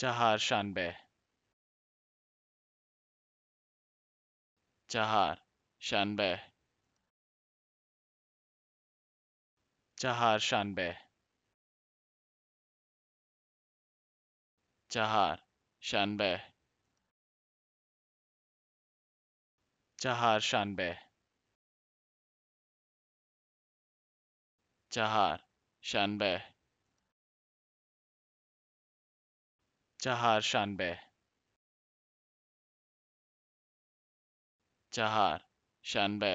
Çaharşanbe Çahar Şanbe Çahar Şanbe Çahar Şanbe Çahar Şanbe Çahar Şanbe चार शानबे चार शानबे